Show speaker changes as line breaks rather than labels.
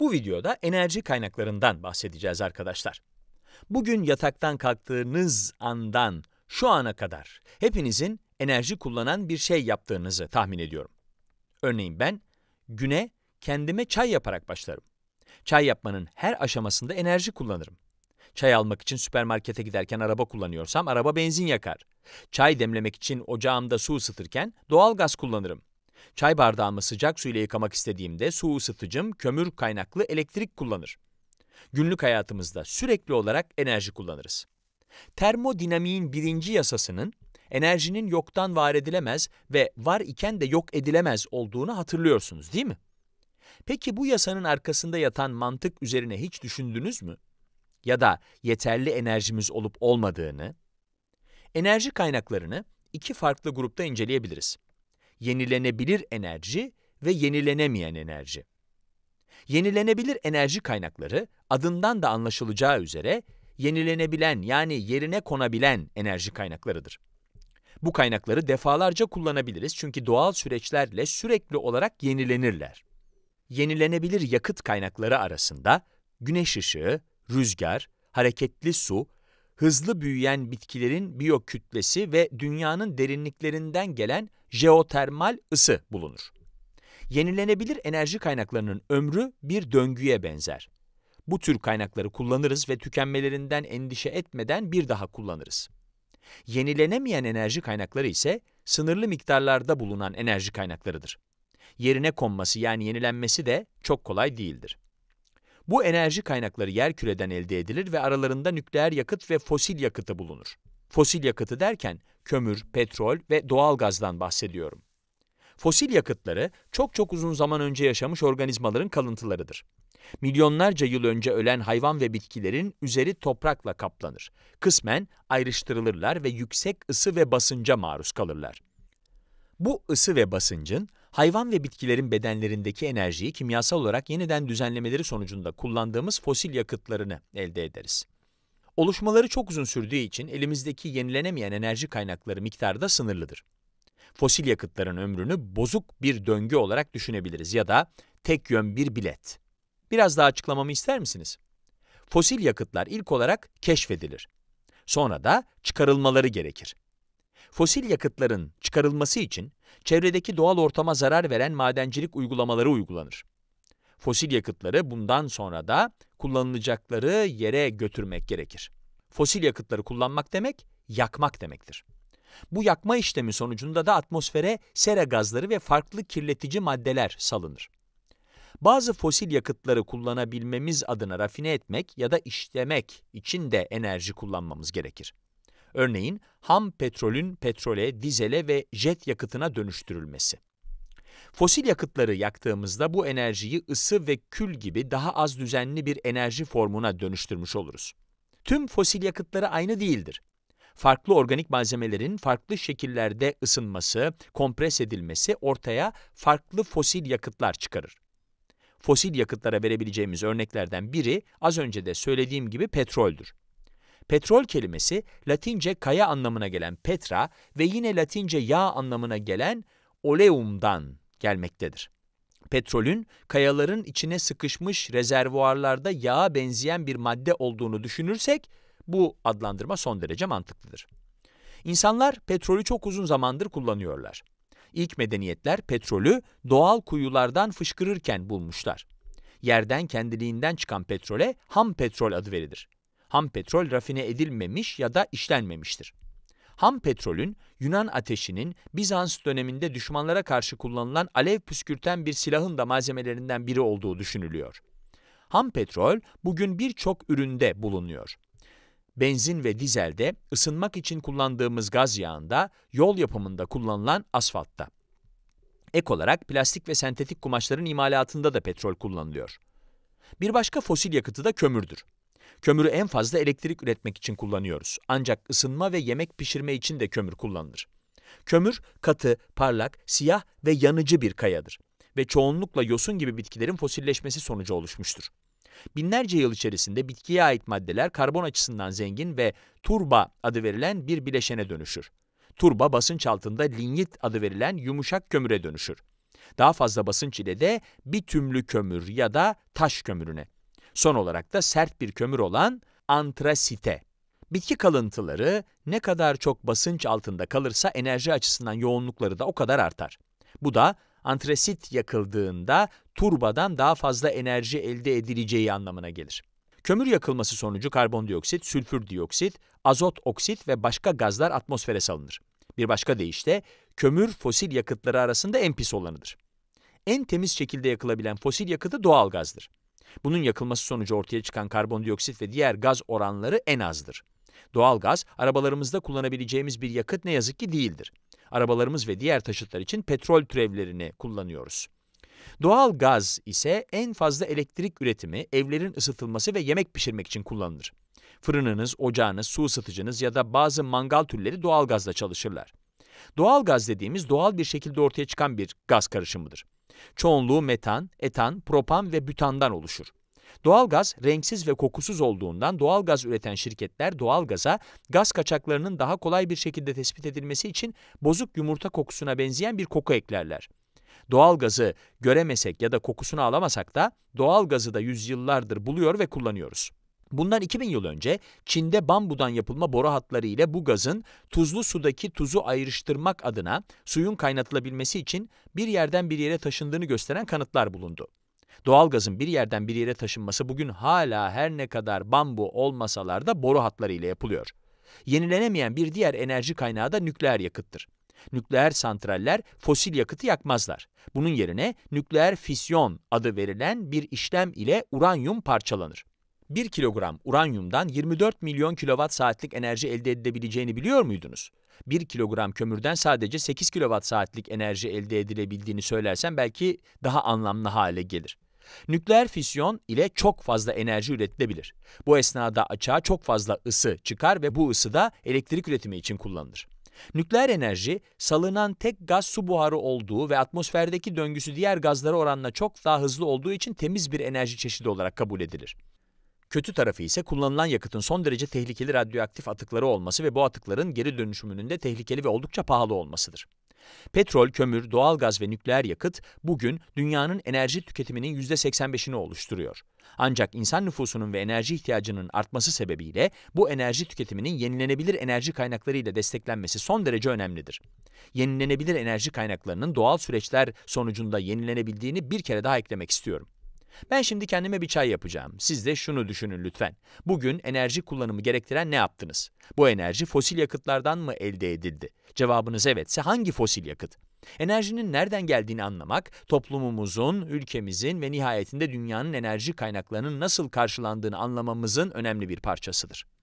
Bu videoda enerji kaynaklarından bahsedeceğiz arkadaşlar. Bugün yataktan kalktığınız andan şu ana kadar hepinizin enerji kullanan bir şey yaptığınızı tahmin ediyorum. Örneğin ben güne kendime çay yaparak başlarım. Çay yapmanın her aşamasında enerji kullanırım. Çay almak için süpermarkete giderken araba kullanıyorsam araba benzin yakar. Çay demlemek için ocağımda su ısıtırken doğal gaz kullanırım. Çay bardağımı sıcak suyla yıkamak istediğimde su ısıtıcım kömür kaynaklı elektrik kullanır. Günlük hayatımızda sürekli olarak enerji kullanırız. Termodinamiğin birinci yasasının enerjinin yoktan var edilemez ve var iken de yok edilemez olduğunu hatırlıyorsunuz değil mi? Peki bu yasanın arkasında yatan mantık üzerine hiç düşündünüz mü? Ya da yeterli enerjimiz olup olmadığını? Enerji kaynaklarını iki farklı grupta inceleyebiliriz yenilenebilir enerji ve yenilenemeyen enerji. Yenilenebilir enerji kaynakları adından da anlaşılacağı üzere yenilenebilen yani yerine konabilen enerji kaynaklarıdır. Bu kaynakları defalarca kullanabiliriz çünkü doğal süreçlerle sürekli olarak yenilenirler. Yenilenebilir yakıt kaynakları arasında güneş ışığı, rüzgar, hareketli su hızlı büyüyen bitkilerin biyokütlesi ve dünyanın derinliklerinden gelen jeotermal ısı bulunur. Yenilenebilir enerji kaynaklarının ömrü bir döngüye benzer. Bu tür kaynakları kullanırız ve tükenmelerinden endişe etmeden bir daha kullanırız. Yenilenemeyen enerji kaynakları ise sınırlı miktarlarda bulunan enerji kaynaklarıdır. Yerine konması yani yenilenmesi de çok kolay değildir. Bu enerji kaynakları yer küreden elde edilir ve aralarında nükleer yakıt ve fosil yakıtı bulunur. Fosil yakıtı derken kömür, petrol ve doğal gazdan bahsediyorum. Fosil yakıtları çok çok uzun zaman önce yaşamış organizmaların kalıntılarıdır. Milyonlarca yıl önce ölen hayvan ve bitkilerin üzeri toprakla kaplanır. Kısmen ayrıştırılırlar ve yüksek ısı ve basınca maruz kalırlar. Bu ısı ve basıncın hayvan ve bitkilerin bedenlerindeki enerjiyi kimyasal olarak yeniden düzenlemeleri sonucunda kullandığımız fosil yakıtlarını elde ederiz. Oluşmaları çok uzun sürdüğü için elimizdeki yenilenemeyen enerji kaynakları miktarı da sınırlıdır. Fosil yakıtların ömrünü bozuk bir döngü olarak düşünebiliriz ya da tek yön bir bilet. Biraz daha açıklamamı ister misiniz? Fosil yakıtlar ilk olarak keşfedilir. Sonra da çıkarılmaları gerekir fosil yakıtların çıkarılması için çevredeki doğal ortama zarar veren madencilik uygulamaları uygulanır. Fosil yakıtları bundan sonra da kullanılacakları yere götürmek gerekir. Fosil yakıtları kullanmak demek, yakmak demektir. Bu yakma işlemi sonucunda da atmosfere sera gazları ve farklı kirletici maddeler salınır. Bazı fosil yakıtları kullanabilmemiz adına rafine etmek ya da işlemek için de enerji kullanmamız gerekir. Örneğin ham petrolün petrole, dizele ve jet yakıtına dönüştürülmesi. Fosil yakıtları yaktığımızda bu enerjiyi ısı ve kül gibi daha az düzenli bir enerji formuna dönüştürmüş oluruz. Tüm fosil yakıtları aynı değildir. Farklı organik malzemelerin farklı şekillerde ısınması, kompres edilmesi ortaya farklı fosil yakıtlar çıkarır. Fosil yakıtlara verebileceğimiz örneklerden biri az önce de söylediğim gibi petroldür. Petrol kelimesi Latince kaya anlamına gelen petra ve yine Latince yağ anlamına gelen oleumdan gelmektedir. Petrolün kayaların içine sıkışmış rezervuarlarda yağa benzeyen bir madde olduğunu düşünürsek bu adlandırma son derece mantıklıdır. İnsanlar petrolü çok uzun zamandır kullanıyorlar. İlk medeniyetler petrolü doğal kuyulardan fışkırırken bulmuşlar. Yerden kendiliğinden çıkan petrole ham petrol adı verilir ham petrol rafine edilmemiş ya da işlenmemiştir. Ham petrolün Yunan ateşinin Bizans döneminde düşmanlara karşı kullanılan alev püskürten bir silahın da malzemelerinden biri olduğu düşünülüyor. Ham petrol bugün birçok üründe bulunuyor. Benzin ve dizelde, ısınmak için kullandığımız gaz yağında, yol yapımında kullanılan asfaltta. Ek olarak plastik ve sentetik kumaşların imalatında da petrol kullanılıyor. Bir başka fosil yakıtı da kömürdür. Kömürü en fazla elektrik üretmek için kullanıyoruz. Ancak ısınma ve yemek pişirme için de kömür kullanılır. Kömür katı, parlak, siyah ve yanıcı bir kayadır ve çoğunlukla yosun gibi bitkilerin fosilleşmesi sonucu oluşmuştur. Binlerce yıl içerisinde bitkiye ait maddeler karbon açısından zengin ve turba adı verilen bir bileşene dönüşür. Turba basınç altında lignit adı verilen yumuşak kömüre dönüşür. Daha fazla basınç ile de bitümlü kömür ya da taş kömürüne. Son olarak da sert bir kömür olan antrasite. Bitki kalıntıları ne kadar çok basınç altında kalırsa enerji açısından yoğunlukları da o kadar artar. Bu da antrasit yakıldığında turbadan daha fazla enerji elde edileceği anlamına gelir. Kömür yakılması sonucu karbondioksit, sülfür dioksit, azot oksit ve başka gazlar atmosfere salınır. Bir başka deyişle kömür fosil yakıtları arasında en pis olanıdır. En temiz şekilde yakılabilen fosil yakıtı doğal gazdır. Bunun yakılması sonucu ortaya çıkan karbondioksit ve diğer gaz oranları en azdır. Doğal gaz, arabalarımızda kullanabileceğimiz bir yakıt ne yazık ki değildir. Arabalarımız ve diğer taşıtlar için petrol türevlerini kullanıyoruz. Doğal gaz ise en fazla elektrik üretimi, evlerin ısıtılması ve yemek pişirmek için kullanılır. Fırınınız, ocağınız, su ısıtıcınız ya da bazı mangal türleri doğal gazla çalışırlar. Doğal gaz dediğimiz doğal bir şekilde ortaya çıkan bir gaz karışımıdır. Çoğunluğu metan, etan, propan ve bütandan oluşur. Doğalgaz renksiz ve kokusuz olduğundan doğalgaz üreten şirketler doğalgaza gaz kaçaklarının daha kolay bir şekilde tespit edilmesi için bozuk yumurta kokusuna benzeyen bir koku eklerler. Doğalgazı göremesek ya da kokusunu alamasak da doğalgazı da yüzyıllardır buluyor ve kullanıyoruz. Bundan 2000 yıl önce Çin'de bambudan yapılma boru hatları ile bu gazın tuzlu sudaki tuzu ayrıştırmak adına suyun kaynatılabilmesi için bir yerden bir yere taşındığını gösteren kanıtlar bulundu. Doğal gazın bir yerden bir yere taşınması bugün hala her ne kadar bambu olmasalar da boru hatları ile yapılıyor. Yenilenemeyen bir diğer enerji kaynağı da nükleer yakıttır. Nükleer santraller fosil yakıtı yakmazlar. Bunun yerine nükleer fisyon adı verilen bir işlem ile uranyum parçalanır. 1 kilogram uranyumdan 24 milyon kilowatt saatlik enerji elde edilebileceğini biliyor muydunuz? 1 kilogram kömürden sadece 8 kilowatt saatlik enerji elde edilebildiğini söylersen belki daha anlamlı hale gelir. Nükleer fisyon ile çok fazla enerji üretilebilir. Bu esnada açığa çok fazla ısı çıkar ve bu ısı da elektrik üretimi için kullanılır. Nükleer enerji, salınan tek gaz su buharı olduğu ve atmosferdeki döngüsü diğer gazlara oranla çok daha hızlı olduğu için temiz bir enerji çeşidi olarak kabul edilir. Kötü tarafı ise kullanılan yakıtın son derece tehlikeli radyoaktif atıkları olması ve bu atıkların geri dönüşümünün de tehlikeli ve oldukça pahalı olmasıdır. Petrol, kömür, doğalgaz ve nükleer yakıt bugün dünyanın enerji tüketiminin %85'ini oluşturuyor. Ancak insan nüfusunun ve enerji ihtiyacının artması sebebiyle bu enerji tüketiminin yenilenebilir enerji kaynaklarıyla desteklenmesi son derece önemlidir. Yenilenebilir enerji kaynaklarının doğal süreçler sonucunda yenilenebildiğini bir kere daha eklemek istiyorum. Ben şimdi kendime bir çay yapacağım. Siz de şunu düşünün lütfen. Bugün enerji kullanımı gerektiren ne yaptınız? Bu enerji fosil yakıtlardan mı elde edildi? Cevabınız evetse hangi fosil yakıt? Enerjinin nereden geldiğini anlamak, toplumumuzun, ülkemizin ve nihayetinde dünyanın enerji kaynaklarının nasıl karşılandığını anlamamızın önemli bir parçasıdır.